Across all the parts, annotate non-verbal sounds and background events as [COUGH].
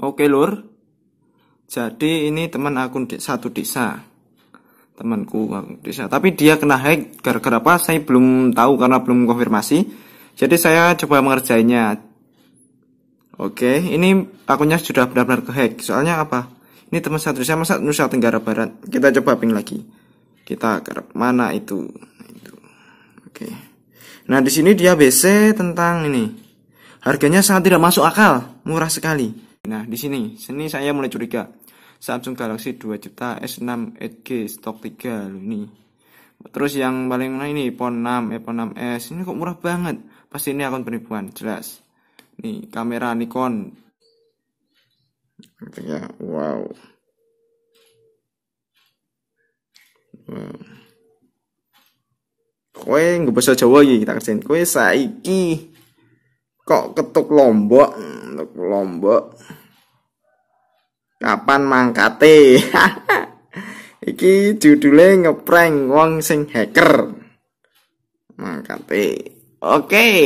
Oke lur. Jadi ini teman akun di satu desa. Temanku akun desa. Tapi dia kena hack gara-gara apa? Saya belum tahu karena belum konfirmasi. Jadi saya coba mengerjainya. Oke, ini akunnya sudah benar-benar ke hack. Soalnya apa? Ini teman satu desa masa Nusa Tenggara Barat. Kita coba ping lagi. Kita ke mana itu? Nah, itu. Oke. Nah, di sini dia BC tentang ini Harganya sangat tidak masuk akal, murah sekali. Nah, di sini, sini saya mulai curiga. Samsung Galaxy 2 juta S6 Edge g stok 3 loh ini. Terus yang paling mana ini iPhone 6, iPhone 6s. Ini kok murah banget. Pasti ini akun penipuan, jelas. Nih, kamera Nikon. Ya, wow. Hmm. Kue nggak bisa Jawa lagi kita kerjain. kue saiki kok ketuk lombok ketuk lombok kapan mangkate [LAUGHS] iki judulnya ngeprank wong sing hacker mangkate oke okay.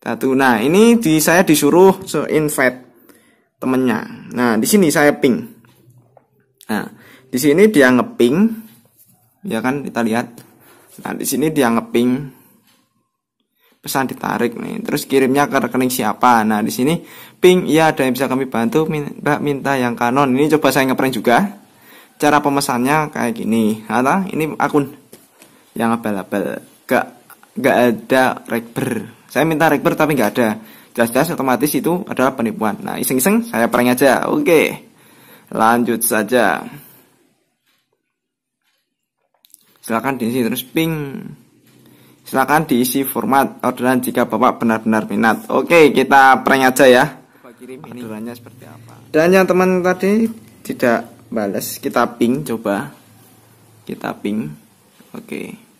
Nah, ini di saya disuruh so invite temennya. Nah, di sini saya ping. Nah, di sini dia ngeping. Ya kan kita lihat. Nah, di sini dia ngeping pesan ditarik nih. Terus kirimnya ke rekening siapa? Nah, di sini ping ya ada yang bisa kami bantu, Mbak minta yang Canon. Ini coba saya ngeprint juga. Cara pemesannya kayak gini. ada nah, ini akun yang abal-abal. Gak gak ada rekber. Saya minta rekber tapi gak ada. Jelas-jelas otomatis itu adalah penipuan. Nah, iseng-iseng saya prank aja. Oke. Lanjut saja. Silakan diisi terus ping. Silakan diisi format orderan jika Bapak benar-benar minat. Oke, kita prank aja ya. orderannya seperti apa. Dan yang teman tadi tidak balas, kita ping coba. Kita ping. Oke.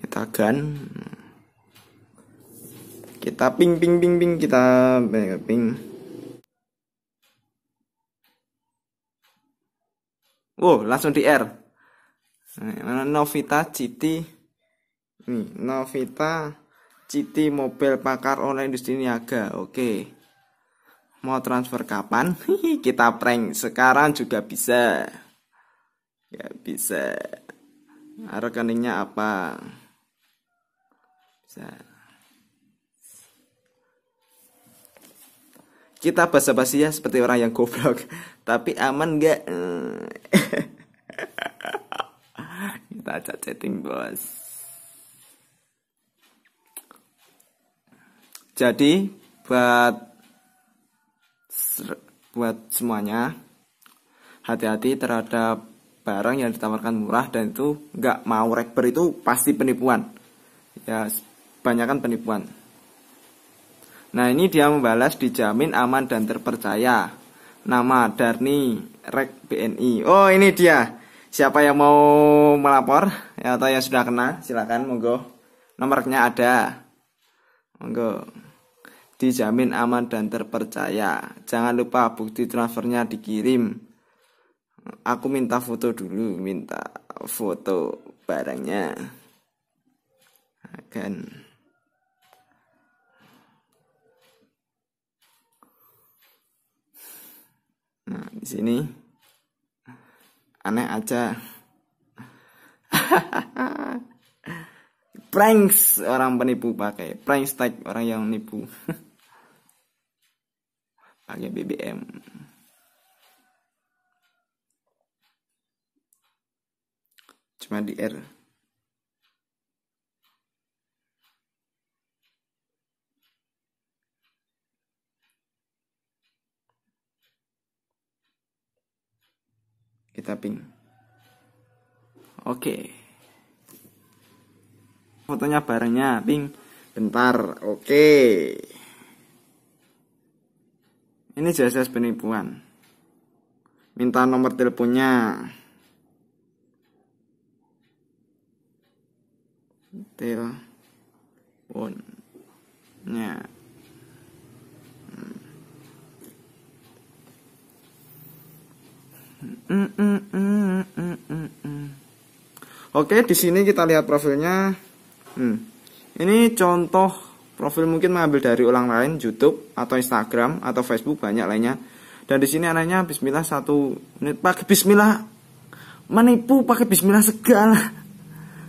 kita gan kita ping ping ping ping kita ping wow langsung di R nah, Novita Citi nih Novita Citi mobil pakar online industri niaga oke mau transfer kapan [LAUGHS] kita prank sekarang juga bisa ya bisa rekeningnya apa bisa kita basa-basi ya seperti orang yang goblok [LAUGHS] tapi aman gak eh. [LAUGHS] kita chat chatting bos jadi buat buat semuanya hati-hati terhadap barang yang ditawarkan murah dan itu nggak mau rekber itu pasti penipuan ya banyak kan penipuan Nah ini dia membalas dijamin aman dan terpercaya. Nama Darni Rek BNI. Oh ini dia. Siapa yang mau melapor ya, atau yang sudah kena silakan monggo. Nomornya ada. Monggo. Dijamin aman dan terpercaya. Jangan lupa bukti transfernya dikirim. Aku minta foto dulu, minta foto barangnya. Akan. Nah, di gitu. sini aneh aja. [LAUGHS] pranks orang penipu pakai prank tag orang yang nipu [LAUGHS] pakai BBM cuma di R kita ping oke okay. fotonya barengnya ping bentar oke okay. ini jelas penipuan minta nomor teleponnya telepon nya Oke, di sini kita lihat profilnya. Hmm. Ini contoh profil mungkin mengambil dari orang lain, YouTube atau Instagram atau Facebook banyak lainnya. Dan di sini anaknya Bismillah satu menit pakai Bismillah menipu pakai Bismillah segala.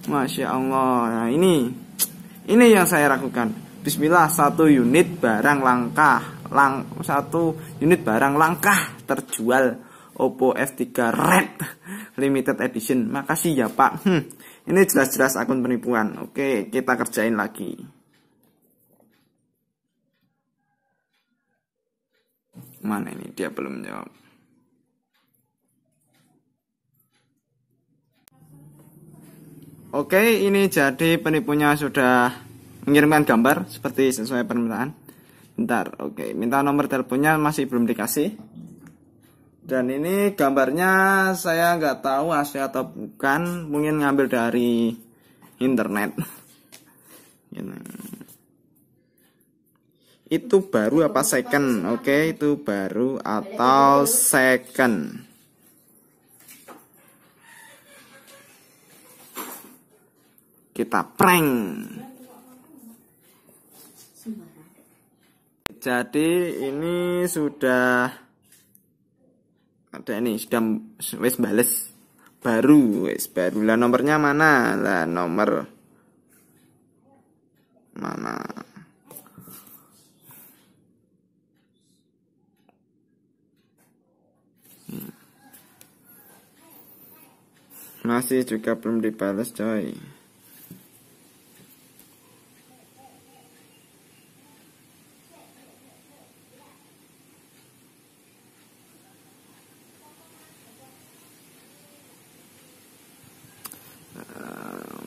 Masya Allah. Nah ini ini yang saya lakukan. Bismillah satu unit barang langkah lang satu unit barang langkah terjual Oppo F3 Red Limited Edition. Makasih ya Pak. Hmm, ini jelas-jelas akun penipuan. Oke, kita kerjain lagi. Mana ini dia belum jawab. Oke, ini jadi penipunya sudah mengirimkan gambar seperti sesuai permintaan. Bentar, oke. Minta nomor teleponnya masih belum dikasih dan ini gambarnya saya nggak tahu asli atau bukan mungkin ngambil dari internet [LAUGHS] gitu. itu baru apa second oke okay, itu baru atau second kita prank jadi ini sudah ada ini sudah wes bales baru wes baru lah nomornya mana lah nomor mana hmm. masih juga belum dibalas coy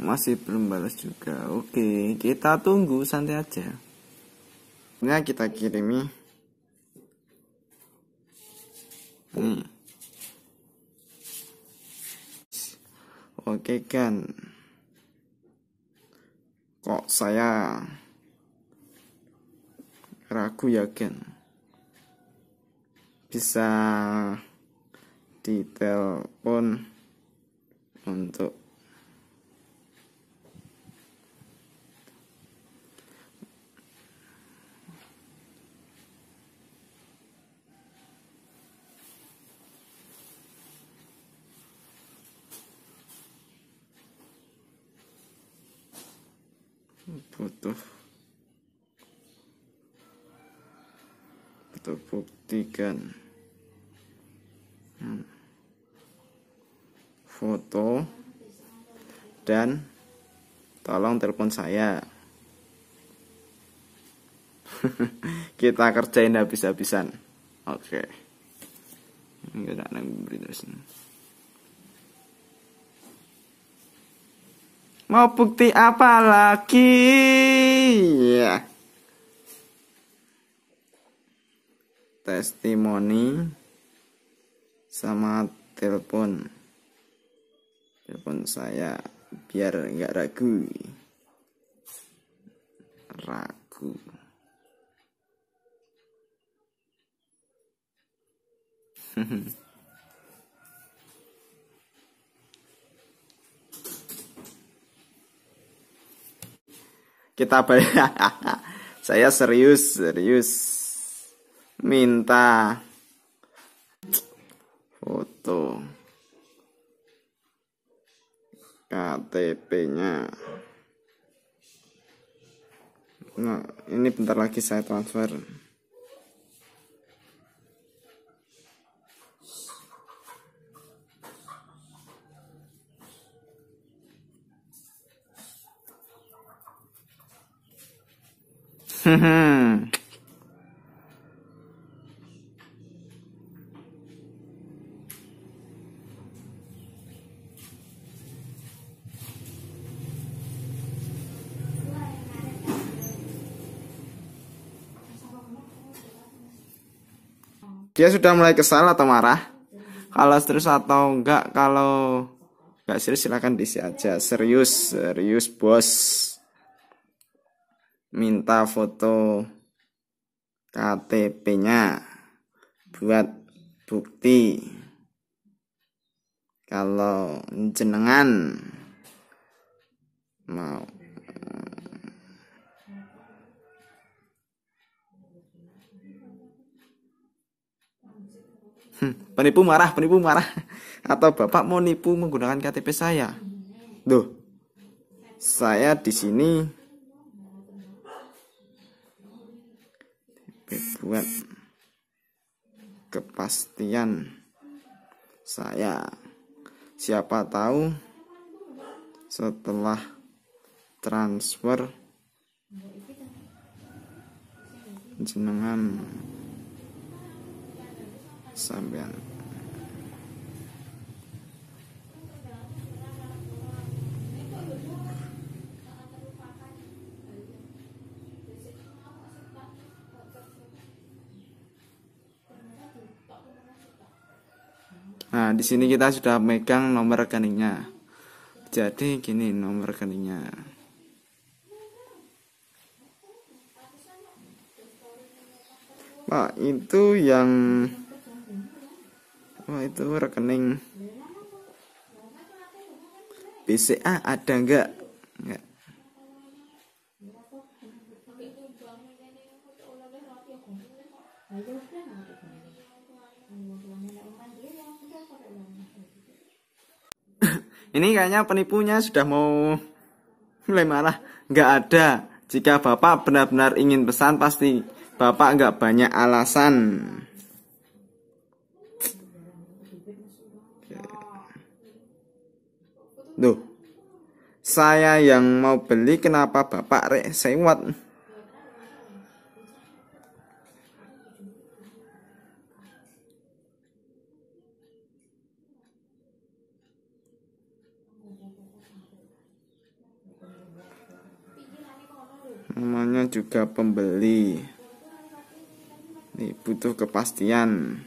masih belum balas juga oke kita tunggu santai aja nah kita kirimi Hmm. oke kan kok saya ragu ya kan bisa ditelepon untuk foto, butuh buktikan hmm. foto dan tolong telepon saya [LAUGHS] kita kerjain habis-habisan oke okay. enggak ada yang berita sini Mau bukti apa lagi? Ya. Testimoni sama telepon. Telepon saya biar nggak ragu. Ragu. Hmm. [LAUGHS] kita bayar [LAUGHS] saya serius serius minta foto KTP-nya nah ini bentar lagi saya transfer Dia sudah mulai kesal atau marah? Kalau serius atau enggak, kalau enggak serius silahkan diisi aja. Serius, serius bos minta foto KTP-nya buat bukti kalau jenengan mau hmm, penipu marah penipu marah atau bapak mau nipu menggunakan KTP saya tuh saya di sini buat kepastian saya siapa tahu setelah transfer jenengan sampean Nah, di sini kita sudah megang nomor rekeningnya. Jadi gini nomor rekeningnya. Pak, itu yang Wah, itu rekening BCA ada enggak? Enggak. Ini kayaknya penipunya sudah mau mulai marah. Nggak ada. Jika Bapak benar-benar ingin pesan, pasti Bapak nggak banyak alasan. Tuh, saya yang mau beli kenapa Bapak rek sewat? namanya juga pembeli ini butuh kepastian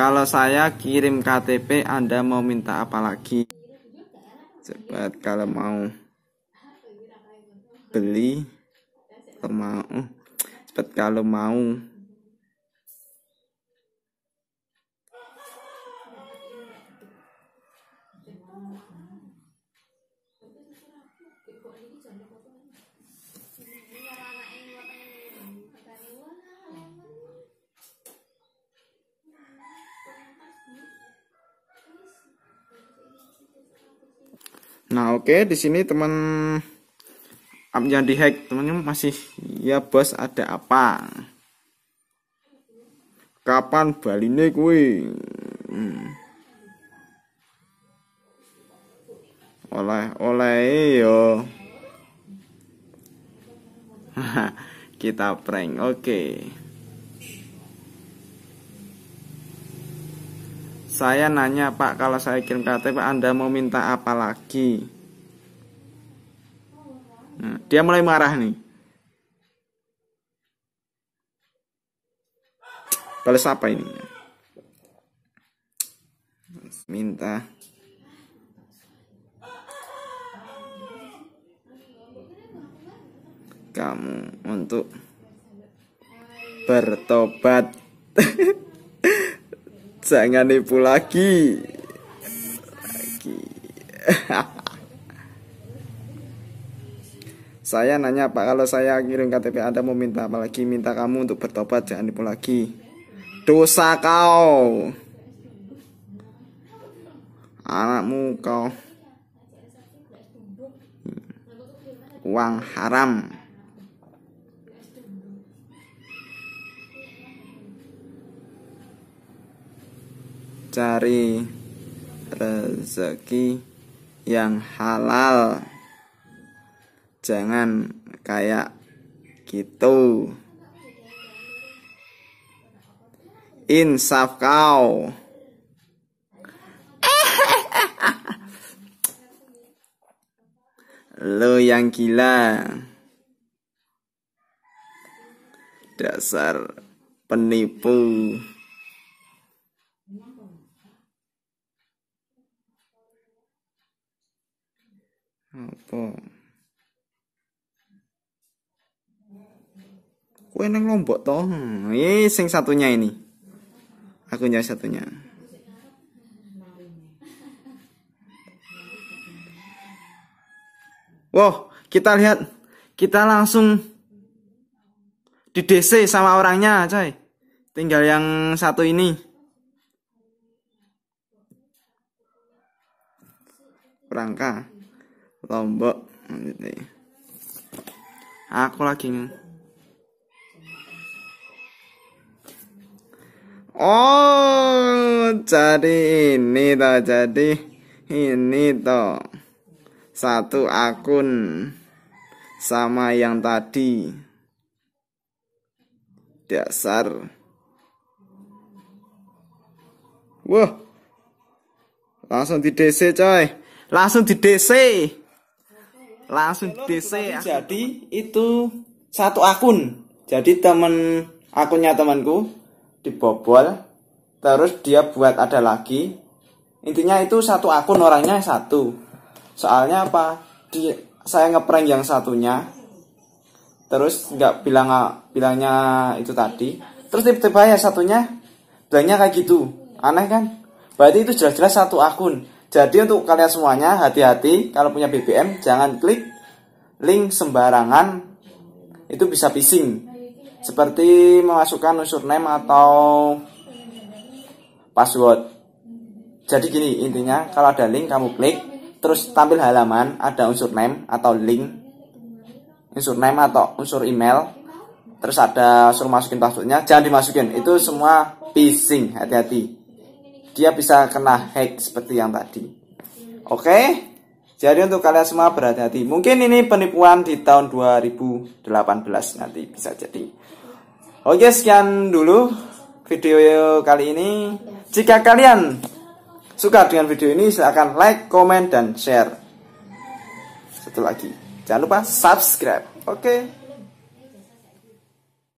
Kalau saya kirim KTP, Anda mau minta apa lagi? Cepat kalau mau beli, kalau mau, cepat kalau mau Nah, oke, okay, di sini teman di dihack, temannya masih ya bos ada apa? Kapan baline kue Hmm. Oleh oleh yo. [LAUGHS] Kita prank. Oke. Okay. Saya nanya Pak kalau saya kirim KTP Anda mau minta apa lagi? Nah, dia mulai marah nih. Balas apa ini? Minta kamu untuk bertobat. [LAUGHS] Jangan nipu lagi. Lagi. [LAUGHS] saya nanya Pak kalau saya kirim KTP Anda mau minta apa lagi? Minta kamu untuk bertobat jangan nipu lagi. Dosa kau. Anakmu kau. Hmm. Uang haram. cari rezeki yang halal jangan kayak gitu insaf kau lo [LAUGHS] yang gila dasar penipu Apa? Kue neng lombok toh. Hmm, ini sing satunya ini. Aku nyari satunya. Wow, kita lihat. Kita langsung di DC sama orangnya, coy. Tinggal yang satu ini. Rangka. Lombok gitu ya. Aku lagi Oh, jadi ini toh, jadi ini toh. Satu akun sama yang tadi. Dasar. Wah. Langsung di DC, coy. Langsung di DC langsung DC ya. jadi itu satu akun jadi temen akunnya temanku dibobol terus dia buat ada lagi intinya itu satu akun orangnya satu soalnya apa di saya ngeprank yang satunya terus nggak bilang ah, bilangnya itu tadi terus tiba-tiba ya satunya bilangnya kayak gitu aneh kan berarti itu jelas-jelas satu akun jadi untuk kalian semuanya hati-hati kalau punya BBM jangan klik link sembarangan itu bisa phishing seperti memasukkan username atau password. Jadi gini intinya kalau ada link kamu klik terus tampil halaman ada unsur name atau link unsur name atau unsur email terus ada suruh masukin passwordnya jangan dimasukin itu semua phishing hati-hati dia bisa kena hack seperti yang tadi. Oke? Okay? Jadi untuk kalian semua berhati-hati. Mungkin ini penipuan di tahun 2018 nanti bisa jadi. Oke, okay, sekian dulu video kali ini. Jika kalian suka dengan video ini, silahkan like, comment, dan share. Satu lagi, jangan lupa subscribe. Oke. Okay?